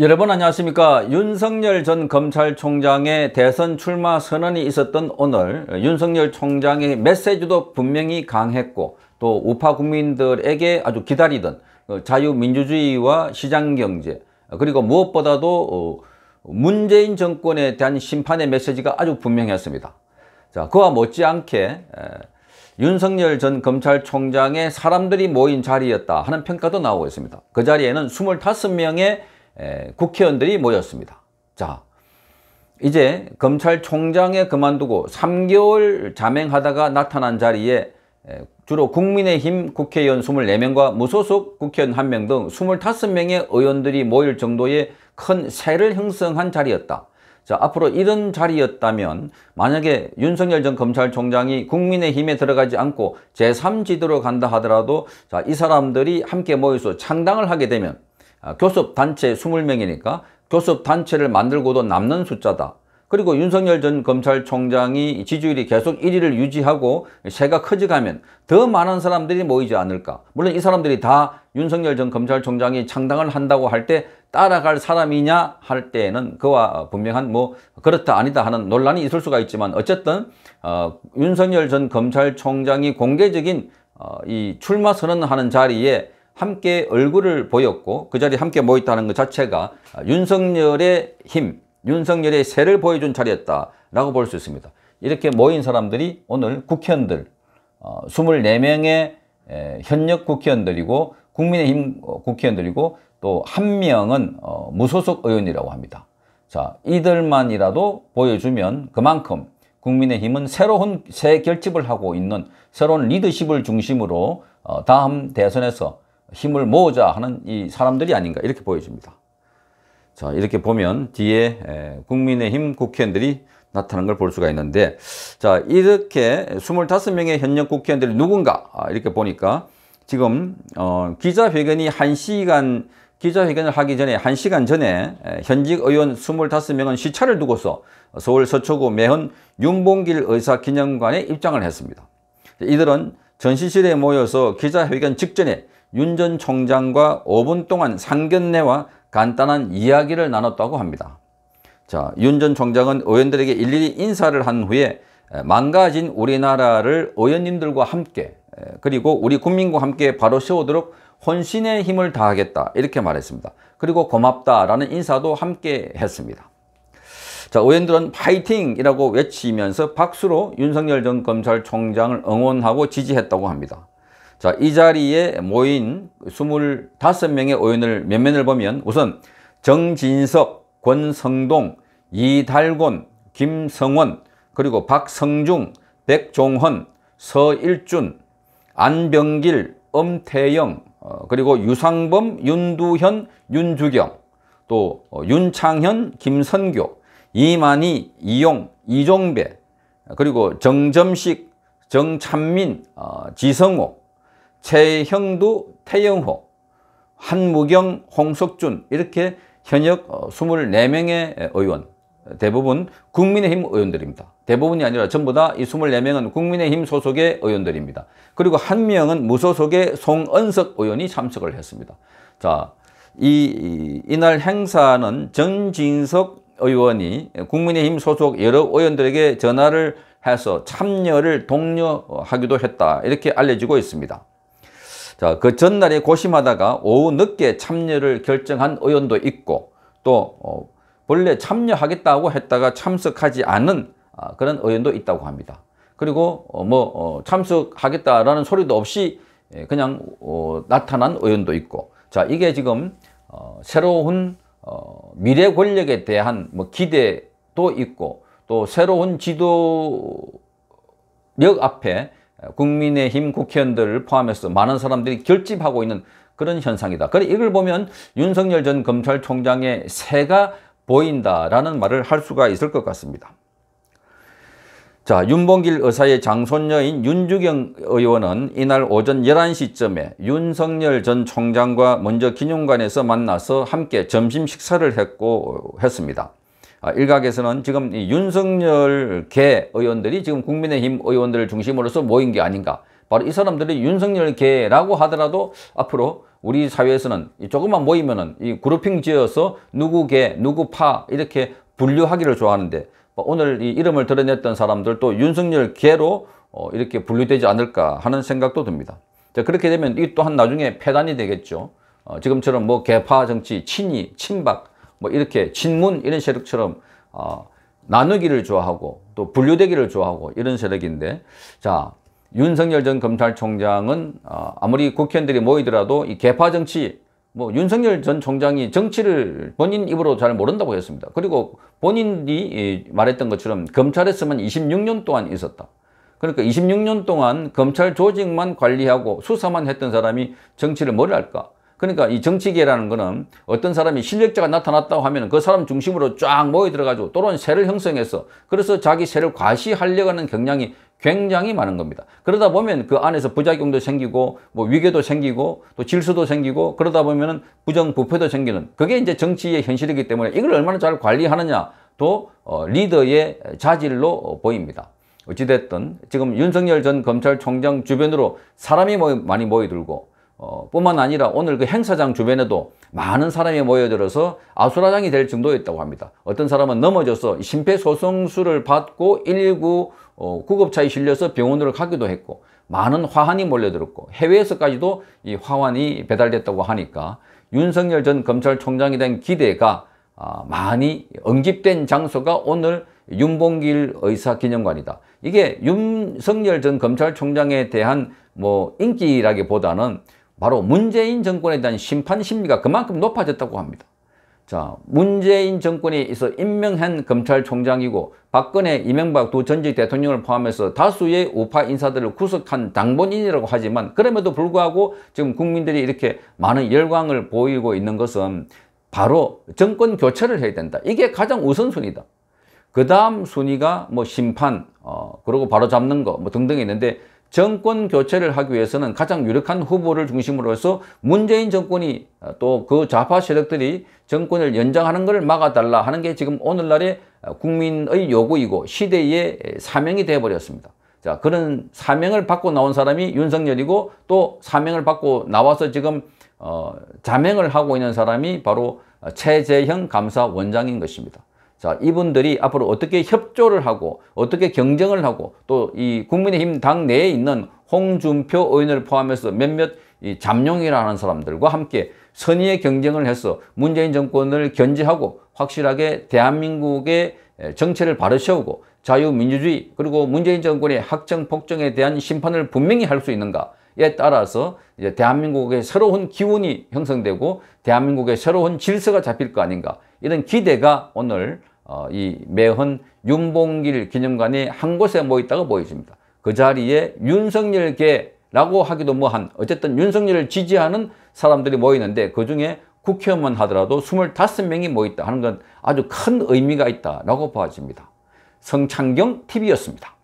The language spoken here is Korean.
여러분 안녕하십니까 윤석열 전 검찰총장의 대선 출마 선언이 있었던 오늘 윤석열 총장의 메시지도 분명히 강했고 또 우파 국민들에게 아주 기다리던 어, 자유민주주의와 시장경제 그리고 무엇보다도 어, 문재인 정권에 대한 심판의 메시지가 아주 분명했습니다 자 그와 못지않게 윤석열 전 검찰총장의 사람들이 모인 자리였다 하는 평가도 나오고 있습니다 그 자리에는 25명의 국회의원들이 모였습니다. 자, 이제 검찰총장에 그만두고 3개월 자맹하다가 나타난 자리에 주로 국민의힘 국회의원 24명과 무소속 국회의원 1명 등 25명의 의원들이 모일 정도의 큰새를 형성한 자리였다. 자, 앞으로 이런 자리였다면 만약에 윤석열 전 검찰총장이 국민의힘에 들어가지 않고 제3지도로 간다 하더라도 자, 이 사람들이 함께 모여서 창당을 하게 되면 아, 교섭단체 20명이니까 교섭단체를 만들고도 남는 숫자다. 그리고 윤석열 전 검찰총장이 지지율이 계속 1위를 유지하고 새가 커져가면 더 많은 사람들이 모이지 않을까. 물론 이 사람들이 다 윤석열 전 검찰총장이 창당을 한다고 할 때 따라갈 사람이냐 할 때에는 그와 분명한 뭐 그렇다 아니다 하는 논란이 있을 수가 있지만 어쨌든 어, 윤석열 전 검찰총장이 공개적인 어, 이 출마 선언하는 자리에 함께 얼굴을 보였고 그 자리에 함께 모였다는 것 자체가 윤석열의 힘, 윤석열의 세를 보여준 자리였다라고 볼 수 있습니다. 이렇게 모인 사람들이 오늘 국회의원들 24명의 어, 현역 국회의원들이고 국민의힘 어, 국회의원들이고 또 한 명은 어, 무소속 의원이라고 합니다. 자 이들만이라도 보여주면 그만큼 국민의힘은 새로운 새 결집을 하고 있는 새로운 리더십을 중심으로 다음 대선에서 힘을 모으자 하는 이 사람들이 아닌가 이렇게 보여집니다. 자 이렇게 보면 뒤에 국민의힘 국회의원들이 나타난 걸 볼 수가 있는데 자 이렇게 25명의 현역 국회의원들이 누군가 아, 이렇게 보니까 지금 어, 기자회견이 1시간 기자회견을 하기 전에 1시간 전에 현직 의원 25명은 시차를 두고서 서울 서초구 매현 윤봉길 의사기념관에 입장을 했습니다. 이들은 전시실에 모여서 기자회견 직전에 윤전 총장과 5분 동안 상견례와 간단한 이야기를 나눴다고 합니다. 자, 윤 전 총장은 의원들에게 일일이 인사를 한 후에 망가진 우리나라를 의원님들과 함께 그리고 우리 국민과 함께 바로 세우도록 혼신의 힘을 다하겠다 이렇게 말했습니다. 그리고 고맙다라는 인사도 함께 했습니다. 자, 의원들은 파이팅이라고 외치면서 박수로 윤석열 전 검찰총장을 응원하고 지지했다고 합니다. 자, 이 자리에 모인 25명의 의원을 면면을 보면 우선 정진석, 권성동, 이달곤, 김성원, 그리고 박성중, 백종헌, 서일준, 안병길, 엄태영, 어, 그리고 유상범, 윤두현, 윤주경, 또 어, 윤창현, 김선교, 이만희, 이용, 이종배, 그리고 정점식, 정찬민, 어, 지성호, 최형두, 태영호, 한무경, 홍석준 이렇게 현역 24명의 어, 의원 대부분 국민의힘 의원들입니다. 대부분이 아니라 전부 다 이 24명은 국민의힘 소속의 의원들입니다. 그리고 한 명은 무소속의 송은석 의원이 참석을 했습니다. 자, 이, 이날 행사는 정진석 의원이 국민의힘 소속 여러 의원들에게 전화를 해서 참여를 독려하기도 했다 이렇게 알려지고 있습니다. 자, 그 전날에 고심하다가 오후 늦게 참여를 결정한 의원도 있고 또 어, 본래 참여하겠다고 했다가 참석하지 않은 아, 그런 의원도 있다고 합니다. 그리고 어, 뭐 어, 참석하겠다라는 소리도 없이 예, 그냥 어, 나타난 의원도 있고 자 이게 지금 어, 새로운 어, 미래 권력에 대한 뭐 기대도 있고 또 새로운 지도력 앞에 국민의힘 국회의원들을 포함해서 많은 사람들이 결집하고 있는 그런 현상이다. 그래 이걸 보면 윤석열 전 검찰총장의 새가 보인다라는 말을 할 수가 있을 것 같습니다. 자, 윤봉길 의사의 장손녀인 윤주경 의원은 이날 오전 11시쯤에 윤석열 전 총장과 먼저 기념관에서 만나서 함께 점심 식사를 했고 했습니다. 아, 일각에서는 지금 윤석열 계 의원들이 지금 국민의힘 의원들을 중심으로서 모인 게 아닌가. 바로 이 사람들이 윤석열 계라고 하더라도 앞으로 우리 사회에서는 조금만 모이면은 이 그룹핑 지어서 누구 계, 누구 파 이렇게 분류하기를 좋아하는데 뭐 오늘 이 이름을 드러냈던 사람들 또 윤석열 계로 어, 이렇게 분류되지 않을까 하는 생각도 듭니다. 자, 그렇게 되면 이 또한 나중에 폐단이 되겠죠. 어, 지금처럼 뭐 개파 정치, 친이, 친박 뭐 이렇게 친문 이런 세력처럼 어, 나누기를 좋아하고 또 분류되기를 좋아하고 이런 세력인데 자 윤석열 전 검찰총장은 어, 아무리 국회의원들이 모이더라도 이 개파 정치 뭐 윤석열 전 총장이 정치를 본인 입으로 잘 모른다고 했습니다. 그리고 본인이 말했던 것처럼 검찰에서만 26년 동안 있었다. 그러니까 26년 동안 검찰 조직만 관리하고 수사만 했던 사람이 정치를 뭘 할까? 그러니까 이 정치계라는 거는 어떤 사람이 실력자가 나타났다고 하면 그 사람 중심으로 쫙 모여 들어가지고 또는 세를 형성해서 그래서 자기 세를 과시하려고 하는 경향이 굉장히 많은 겁니다. 그러다 보면 그 안에서 부작용도 생기고 뭐 위계도 생기고 또 질서도 생기고 그러다 보면은 부정부패도 생기는 그게 이제 정치의 현실이기 때문에 이걸 얼마나 잘 관리하느냐도 어, 리더의 자질로 보입니다. 어찌됐든 지금 윤석열 전 검찰총장 주변으로 사람이 모이, 많이 모여들고 어, 뿐만 아니라 오늘 그 행사장 주변에도 많은 사람이 모여들어서 아수라장이 될 정도였다고 합니다. 어떤 사람은 넘어져서 심폐소생술을 받고 119 어, 구급차에 실려서 병원으로 가기도 했고 많은 화환이 몰려들었고 해외에서까지도 이 화환이 배달됐다고 하니까 윤석열 전검찰총장이된 기대가 아, 많이 응집된 장소가 오늘 윤봉길 의사기념관이다. 이게 윤석열 전 검찰총장에 대한 뭐 인기라기보다는 바로 문재인 정권에 대한 심판 심리가 그만큼 높아졌다고 합니다. 자, 문재인 정권에 있어 임명한 검찰총장이고 박근혜, 이명박 두 전직 대통령을 포함해서 다수의 우파 인사들을 구속한 당본인이라고 하지만 그럼에도 불구하고 지금 국민들이 이렇게 많은 열광을 보이고 있는 것은 바로 정권 교체를 해야 된다. 이게 가장 우선순위다. 그 다음 순위가 뭐 심판, 어, 그리고 바로 잡는 거, 뭐 등등 있는데 정권 교체를 하기 위해서는 가장 유력한 후보를 중심으로 해서 문재인 정권이 또 그 좌파 세력들이 정권을 연장하는 것을 막아달라 하는 게 지금 오늘날의 국민의 요구이고 시대의 사명이 되어버렸습니다. 자 그런 사명을 받고 나온 사람이 윤석열이고 또 사명을 받고 나와서 지금 어, 자명을 하고 있는 사람이 바로 최재형 감사원장인 것입니다. 자, 이분들이 앞으로 어떻게 협조를 하고 어떻게 경쟁을 하고 또 이 국민의힘 당 내에 있는 홍준표 의원을 포함해서 몇몇 이 잠룡이라는 사람들과 함께 선의의 경쟁을 해서 문재인 정권을 견제하고 확실하게 대한민국의 정체를 바로 세우고 자유민주주의 그리고 문재인 정권의 학정 폭정에 대한 심판을 분명히 할 수 있는가에 따라서 이제 대한민국의 새로운 기운이 형성되고 대한민국의 새로운 질서가 잡힐 거 아닌가 이런 기대가 오늘 어, 이 매헌 윤봉길 기념관이 한 곳에 모였다고 보여집니다. 그 자리에 윤석열계라고 하기도 뭐 한 어쨌든 윤석열을 지지하는 사람들이 모이는데 그 중에 국회의원만 하더라도 25명이 모였다 하는 건 아주 큰 의미가 있다라고 보아집니다. 성창경 TV였습니다.